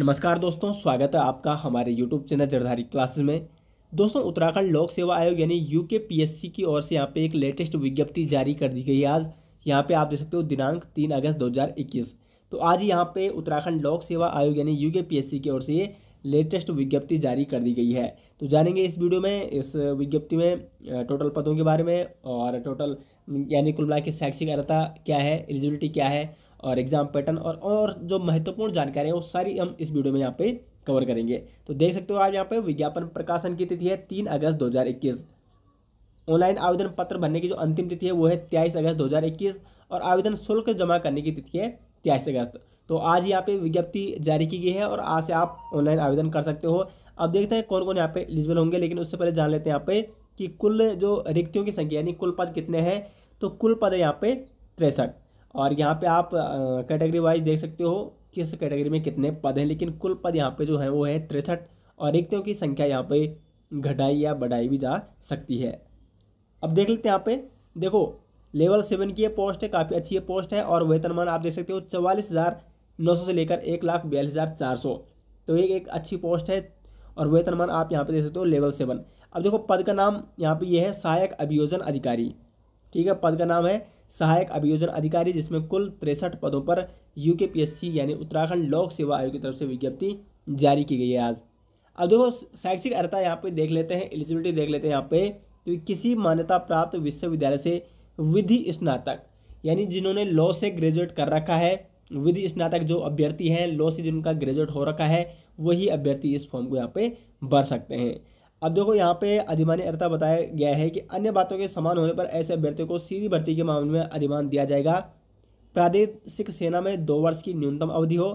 नमस्कार दोस्तों स्वागत है आपका हमारे यूट्यूब चैनल जरधारी क्लासेस में दोस्तों उत्तराखंड लोक सेवा आयोग यानी यू के पी एस सी की ओर से यहाँ पे एक लेटेस्ट विज्ञप्ति जारी कर दी गई है आज यहाँ पे आप देख सकते हो दिनांक तीन अगस्त 2021 तो आज यहाँ पे उत्तराखंड लोक सेवा आयोग यानी यू के पी एस सी की ओर से ये लेटेस्ट विज्ञप्ति जारी कर दी गई है तो जानेंगे इस वीडियो में इस विज्ञप्ति में टोटल पदों के बारे में और टोटल यानी कुल मिला के शैक्षिक अर्थता क्या है एलिजिबिलिटी क्या है और एग्जाम पैटर्न और और जो महत्वपूर्ण जानकारी है वो सारी हम इस वीडियो में यहाँ पे कवर करेंगे तो देख सकते हो आज यहाँ पे विज्ञापन प्रकाशन की तिथि है तीन अगस्त 2021 ऑनलाइन आवेदन पत्र भरने की जो अंतिम तिथि है वो है तेईस अगस्त 2021 और आवेदन शुल्क जमा करने की तिथि है तेईस अगस्त तो आज यहाँ पे विज्ञप्ति जारी की गई है और आज से आप ऑनलाइन आवेदन कर सकते हो अब देखते हैं कौन कौन यहाँ पे एलिजिबल होंगे लेकिन उससे पहले जान लेते हैं यहाँ पे कि कुल जो रिक्तियों की संख्या यानी कुल पद कितने हैं तो कुल पद है यहाँ पे तिरसठ और यहाँ पे आप कैटेगरी वाइज देख सकते हो किस कैटेगरी में कितने पद हैं लेकिन कुल पद यहाँ पे जो है वो है तिरसठ और रिक्तियों की संख्या यहाँ पे घटाई या बढ़ाई भी जा सकती है अब देख लेते हैं यहाँ पे देखो लेवल सेवन की ये पोस्ट है काफ़ी अच्छी ये पोस्ट है और वेतनमान आप देख सकते हो चवालीस हज़ार नौ सौ से लेकर एक लाख बयालीस हज़ार चार सौ तो ये एक अच्छी पोस्ट है और वेतनमान आप यहाँ पे देख सकते हो लेवल सेवन अब देखो पद का नाम यहाँ पे ये यह है सहायक अभियोजन अधिकारी ठीक है पद का नाम है सहायक अभियोजन अधिकारी जिसमें कुल तिरसठ पदों पर यू पीएससी यानी उत्तराखंड लोक सेवा आयोग की तरफ से विज्ञप्ति जारी की गई है आज अब देखो शैक्षिक अर्हता यहाँ पे देख लेते हैं एलिजिबिलिटी देख लेते हैं यहाँ पे तो किसी मान्यता प्राप्त विश्वविद्यालय से विधि स्नातक यानी जिन्होंने लॉ से ग्रेजुएट कर रखा है विधि स्नातक जो अभ्यर्थी हैं लॉ से जिनका ग्रेजुएट हो रखा है वही अभ्यर्थी इस फॉर्म को यहाँ पे भर सकते हैं अब देखो यहाँ पे अधिमान्य अर्था बताया गया है कि अन्य बातों के समान होने पर ऐसे अभ्यर्थियों को सीधी भर्ती के मामले में अधिमान दिया जाएगा प्रादेशिक सेना में दो वर्ष की न्यूनतम अवधि हो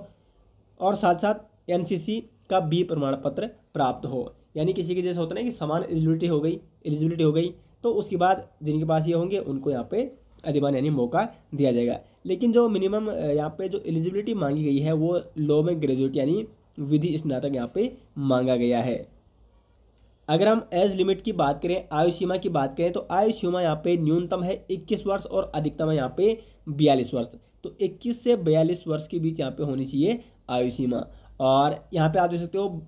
और साथ साथ एनसीसी का बी प्रमाण पत्र प्राप्त हो यानी किसी के जैसे होता है कि समान एलिजिबिलिटी हो गई एलिजिबिलिटी हो गई तो उसके बाद जिनके पास ये होंगे उनको यहाँ पे अधिमान यानी मौका दिया जाएगा लेकिन जो मिनिमम यहाँ पे जो एलिजिबिलिटी मांगी गई है वो लॉ में ग्रेजुएट यानी विधि स्नातक यहाँ पे मांगा गया है अगर हम एज लिमिट की बात करें आयु सीमा की बात करें तो आयु सीमा यहाँ पे न्यूनतम है 21 वर्ष और अधिकतम है यहाँ पे 42 वर्ष तो 21 से 42 वर्ष के बीच यहाँ पे होनी चाहिए आयु सीमा और यहाँ पे आप देख सकते हो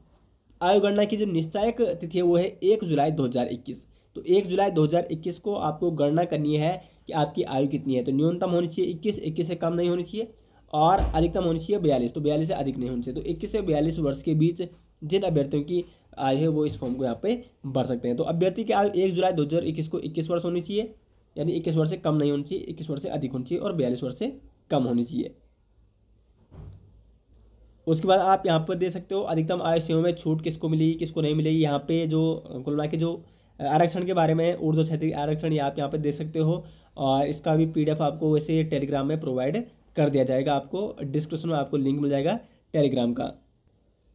आयु गणना की जो निश्चायक तिथि है वो है एक जुलाई 2021 तो एक जुलाई 2021 को आपको गणना करनी है कि आपकी आयु कितनी है तो न्यूनतम होनी चाहिए इक्कीस इक्कीस से कम नहीं होनी चाहिए और अधिकतम होनी चाहिए बयालीस तो बयालीस से अधिक नहीं होनी चाहिए तो इक्कीस से बयालीस वर्ष के बीच जिन अभ्यर्थियों की आए हैं वो इस फॉर्म को यहाँ पे भर सकते हैं तो अभ्यर्थी की आयु एक जुलाई दो हजार इक्कीस को इक्कीस वर्ष होनी चाहिए यानी इक्कीस वर्ष से कम नहीं होनी चाहिए इक्कीस वर्ष से अधिक होनी चाहिए और बयालीस वर्ष से कम होनी चाहिए उसके बाद आप यहाँ पर दे सकते हो अधिकतम आय सेवा में छूट किसको मिलेगी किसको नहीं मिलेगी यहाँ पे जो कुल के जो आरक्षण के बारे में ऊर्जा क्षेत्र आरक्षण ये आप यहाँ पर दे सकते हो और इसका भी पी आपको वैसे टेलीग्राम में प्रोवाइड कर दिया जाएगा आपको डिस्क्रिप्शन में आपको लिंक मिल जाएगा टेलीग्राम का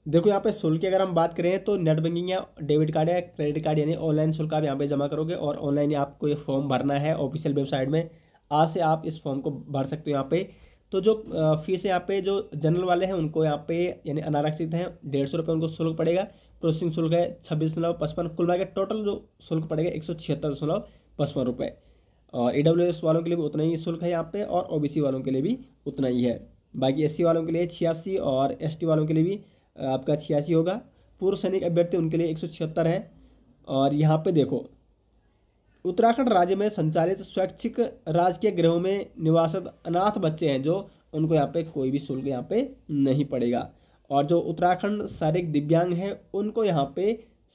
देखो यहाँ पे शुल्क की अगर हम बात करें तो नेट बैंकिंग या डेबिट कार्ड या क्रेडिट कार्ड यानी ऑनलाइन शुल्क आप यहाँ पे जमा करोगे और ऑनलाइन आपको ये फॉर्म भरना है ऑफिशियल वेबसाइट में आज से आप इस फॉर्म को भर सकते हो यहाँ पे तो जो फीस है यहाँ पे जो जनरल वाले हैं उनको यहाँ पे यानी अनारक्षित हैं डेढ़ सौ रुपये उनको शुल्क पड़ेगा प्रोसेसिंग शुल्क है छब्बीस दशमलव पचपन कुल मिला टोटल जो शुल्क पड़ेगा एक सौ छिहत्तर दशमलव पचपन रुपये और ई डब्ल्यू एस वालों के लिए भी उतना ही शुल्क है यहाँ पे और ओ बी सी वालों के लिए भी उतना ही है बाकी एस सी वालों के लिए छियासी और एस टी वालों के लिए भी आपका छियासी होगा पूर्व सैनिक अभ्यर्थी उनके लिए एक है और यहाँ पे देखो उत्तराखंड राज्य में संचालित स्वैच्छिक राजकीय गृहों में निवासित अनाथ बच्चे हैं जो उनको यहाँ पे कोई भी शुल्क यहाँ पे नहीं पड़ेगा और जो उत्तराखंड शारीरिक दिव्यांग है उनको यहाँ पे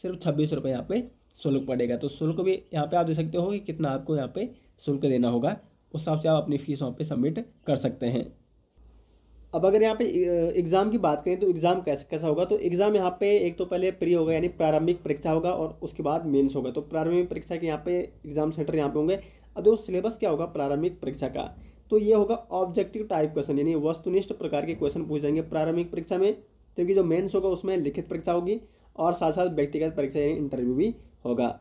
सिर्फ छब्बीस रुपये यहाँ पे शुल्क पड़ेगा तो शुल्क भी यहाँ पे आप दे सकते हो कि कितना आपको यहाँ पे शुल्क देना होगा उस हिसाब से आप अपनी फीस वहाँ पे सबमिट कर सकते हैं अब अगर यहाँ पे एग्ज़ाम की बात करें तो एग्ज़ाम कैसा कैसा होगा तो एग्ज़ाम यहाँ पे एक तो पहले प्री होगा यानी प्रारंभिक परीक्षा होगा और उसके बाद मेंस होगा तो प्रारंभिक परीक्षा के यहाँ पे एग्ज़ाम सेंटर यहाँ पे होंगे अब देखो सिलेबस क्या होगा प्रारंभिक परीक्षा का तो ये होगा ऑब्जेक्टिव टाइप क्वेश्चन यानी वस्तुनिष्ठ प्रकार के क्वेश्चन पूछ जाएंगे प्रारंभिक परीक्षा में क्योंकि जो मेन्स होगा उसमें लिखित परीक्षा होगी और साथ साथ व्यक्तिगत परीक्षा यानी इंटरव्यू भी होगा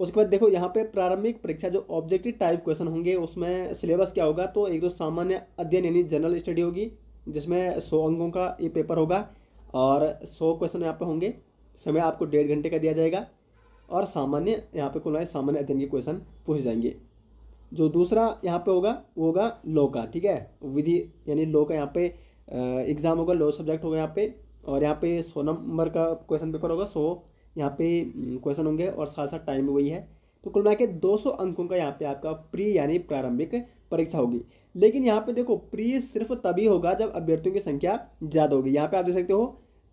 उसके बाद देखो यहाँ पे प्रारंभिक परीक्षा जो ऑब्जेक्टिव टाइप क्वेश्चन होंगे उसमें सिलेबस क्या होगा तो एक जो तो सामान्य अध्ययन यानी जनरल स्टडी होगी जिसमें सौ अंकों का ये पेपर होगा और सौ क्वेश्चन यहाँ पे होंगे समय आपको डेढ़ घंटे का दिया जाएगा और सामान्य यहाँ पे कुल सामान्य अध्ययन के क्वेश्चन पूछ जाएंगे जो दूसरा यहाँ पे होगा वो होगा लॉ का ठीक है विधि यानी लॉ का यहाँ पे एग्ज़ाम होगा लॉ सब्जेक्ट होगा यहाँ पे और यहाँ पे सौ नंबर का क्वेश्चन पेपर होगा सौ यहाँ पे क्वेश्चन होंगे और साथ साथ टाइम वही है तो कुल मिला के दो अंकों का यहाँ पे आपका प्री यानी प्रारंभिक परीक्षा होगी लेकिन यहाँ पे देखो प्री सिर्फ तभी होगा जब अभ्यर्थियों की संख्या ज़्यादा होगी यहाँ पे आप देख सकते हो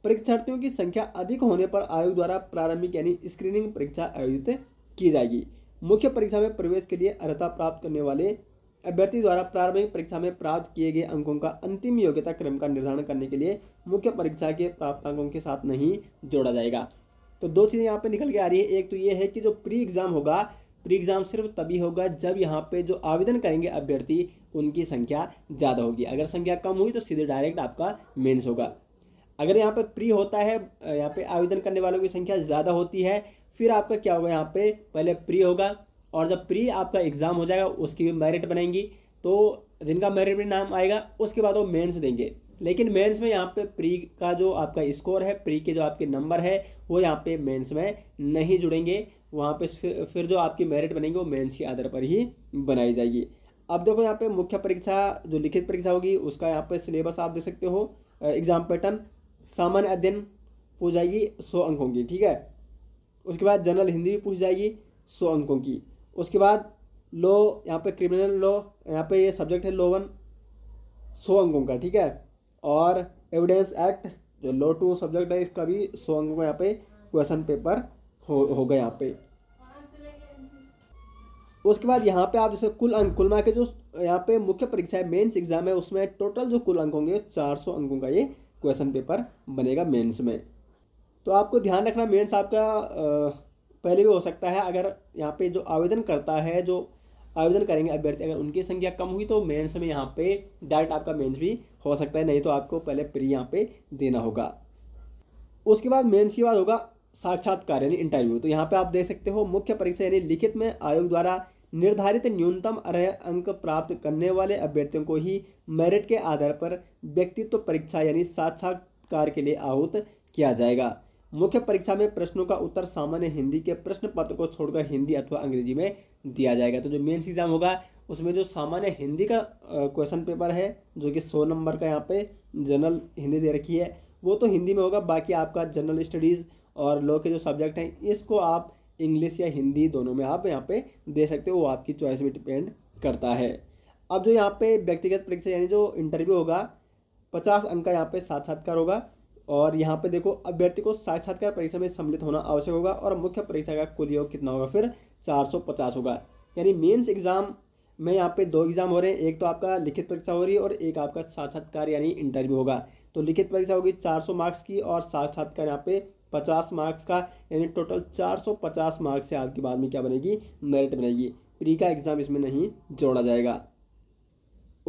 परीक्षार्थियों की संख्या अधिक होने पर आयोग द्वारा प्रारंभिक यानी स्क्रीनिंग परीक्षा आयोजित की जाएगी मुख्य परीक्षा में प्रवेश के लिए अर्हता प्राप्त करने वाले अभ्यर्थी द्वारा प्रारंभिक परीक्षा में प्राप्त किए गए अंकों का अंतिम योग्यता क्रम का निर्धारण करने के लिए मुख्य परीक्षा के प्राप्त अंकों के साथ नहीं जोड़ा जाएगा तो दो चीज़ें यहाँ पे निकल के आ रही है एक तो ये है कि जो प्री एग्ज़ाम होगा प्री एग्ज़ाम सिर्फ तभी होगा जब यहाँ पे जो आवेदन करेंगे अभ्यर्थी उनकी संख्या ज़्यादा होगी अगर संख्या कम हुई तो सीधे डायरेक्ट आपका मेंस होगा अगर यहाँ पे प्री होता है यहाँ पे आवेदन करने वालों की संख्या ज़्यादा होती है फिर आपका क्या होगा यहाँ पे पहले प्री होगा और जब प्री आपका एग्ज़ाम हो जाएगा उसकी भी मेरिट बनेंगी तो जिनका मेरिट भी नाम आएगा उसके बाद वो मेंस देंगे लेकिन मेंस में यहाँ पे प्री का जो आपका स्कोर है प्री के जो आपके नंबर है वो यहाँ पे मेंस में नहीं जुड़ेंगे वहाँ पे फिर जो आपकी मेरिट बनेगी वो मेंस के आधार पर ही बनाई जाएगी अब देखो यहाँ पे मुख्य परीक्षा जो लिखित परीक्षा होगी उसका यहाँ पे सिलेबस आप देख सकते हो एग्जाम पैटर्न सामान्य अध्ययन पूछ जाएगी सौ अंकों की ठीक है उसके बाद जनरल हिंदी भी पूछ जाएगी सौ अंकों की उसके बाद लॉ यहाँ पे क्रिमिनल लॉ यहाँ पे ये सब्जेक्ट है लॉ वन सौ अंकों का ठीक है और एविडेंस एक्ट जो लॉ टू सब्जेक्ट है इसका भी सौ अंकों का यहाँ पे क्वेश्चन पेपर हो होगा यहाँ पे उसके बाद यहाँ पे आप जैसे कुल अंक कुल मा के जो यहाँ पे मुख्य परीक्षा है मेंस एग्जाम है उसमें टोटल जो कुल अंक होंगे चार सौ अंकों का ये क्वेश्चन पेपर बनेगा मेंस में तो आपको ध्यान रखना मेंस आपका पहले भी हो सकता है अगर यहाँ पे जो आवेदन करता है जो आवेदन करेंगे अभ्यर्थी अगर उनकी संख्या कम हुई तो मेन्स में यहाँ पे डायरेक्ट आपका मेन्स भी हो सकता है नहीं तो आपको पहले प्री यहाँ पे देना होगा उसके बाद मेन्स की बात होगा साक्षात्कार यानी इंटरव्यू तो यहाँ पे आप देख सकते हो मुख्य परीक्षा यानी लिखित में आयोग द्वारा निर्धारित न्यूनतम अर्य अंक प्राप्त करने वाले अभ्यर्थियों को ही मेरिट के आधार पर व्यक्तित्व परीक्षा यानी साक्षात्कार के लिए आहूत किया जाएगा मुख्य परीक्षा में प्रश्नों का उत्तर सामान्य हिंदी के प्रश्न पत्र को छोड़कर हिंदी अथवा अंग्रेजी में दिया जाएगा तो जो मेन्स एग्जाम होगा उसमें जो सामान्य हिंदी का क्वेश्चन पेपर है जो कि सौ नंबर का यहाँ पे जनरल हिंदी दे रखी है वो तो हिंदी में होगा बाकी आपका जनरल स्टडीज़ और लॉ के जो सब्जेक्ट हैं इसको आप इंग्लिश या हिंदी दोनों में आप यहाँ पे दे सकते हो वो आपकी चॉइस में डिपेंड करता है अब जो यहाँ पे व्यक्तिगत परीक्षा यानी जो इंटरव्यू होगा पचास अंक का यहाँ पे साक्षात्कार होगा और यहाँ पे देखो अभ्यर्थी को साक्षात्कार परीक्षा में सम्मिलित होना आवश्यक होगा और मुख्य परीक्षा का कुल योग कितना होगा फिर चार सौ पचास होगा यानी मेन्स एग्ज़ाम में यहाँ पे दो एग्ज़ाम हो रहे हैं एक तो आपका लिखित परीक्षा हो रही है और एक आपका साक्षात्कार यानी इंटरव्यू होगा तो लिखित परीक्षा होगी चार सौ मार्क्स की और साक्षात्कार यहाँ पे पचास मार्क्स का यानी टोटल चार सौ पचास मार्क्स से आपकी बाद में क्या बनेगी मेरिट बनेगी प्री का एग्ज़ाम इसमें नहीं जोड़ा जाएगा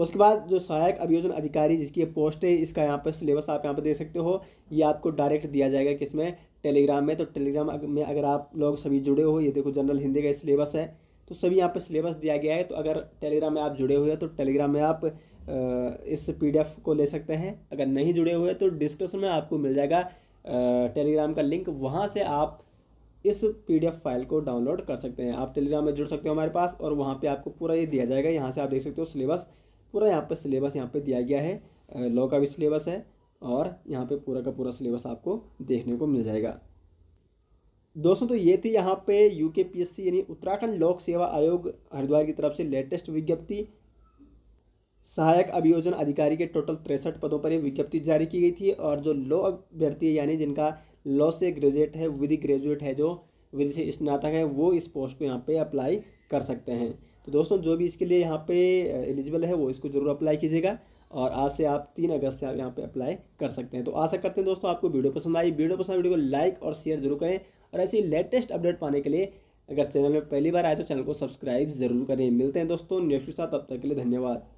उसके बाद जो सहायक अभियोजन अधिकारी जिसकी ये पोस्ट है इसका यहाँ पर सिलेबस आप यहाँ पर दे सकते हो ये आपको डायरेक्ट दिया जाएगा इसमें टेलीग्राम में तो टेलीग्राम में अगर आप लोग सभी जुड़े हो ये देखो जनरल हिंदी का सिलेबस है तो सभी यहाँ पर सिलेबस दिया गया है तो अगर टेलीग्राम में आप जुड़े हुए हैं तो टेलीग्राम में आप इस पी को ले सकते हैं अगर नहीं जुड़े हुए तो डिस्क्रिप्शन में आपको मिल जाएगा टेलीग्राम का लिंक वहाँ से आप इस पीडीएफ फाइल को डाउनलोड कर सकते हैं आप टेलीग्राम में जुड़ सकते हो हमारे पास और वहाँ पे आपको पूरा ये दिया जाएगा यहाँ से आप देख सकते हो सिलेबस पूरा यहाँ पे सिलेबस यहाँ पे दिया गया है लॉ का भी सिलेबस है और यहाँ पे पूरा का पूरा सिलेबस आपको देखने को मिल जाएगा दोस्तों तो ये थी यहाँ पे यू के पी एस सी यानी उत्तराखंड लोक सेवा आयोग हरिद्वार की तरफ से लेटेस्ट विज्ञप्ति सहायक अभियोजन अधिकारी के टोटल तिरसठ पदों पर यह विज्ञप्ति जारी की गई थी और जो लॉ अभ्यर्थी है यानी जिनका लॉ से ग्रेजुएट है विधि ग्रेजुएट है जो विधि से स्नातक है वो इस पोस्ट को यहाँ पे अप्लाई कर सकते हैं तो दोस्तों जो भी इसके लिए यहाँ पे एलिजिबल है वो इसको ज़रूर अप्लाई कीजिएगा और आज से आप तीन अगस्त से आप यहाँ पर अप्लाई कर सकते हैं तो आशा करते हैं दोस्तों आपको वीडियो पसंद आई वीडियो पसंद वीडियो को लाइक और शेयर जरूर करें और ऐसी लेटेस्ट अपडेट पाने के लिए अगर चैनल में पहली बार आए तो चैनल को सब्सक्राइब जरूर करें मिलते हैं दोस्तों नेक्स्ट के साथ अब तक के लिए धन्यवाद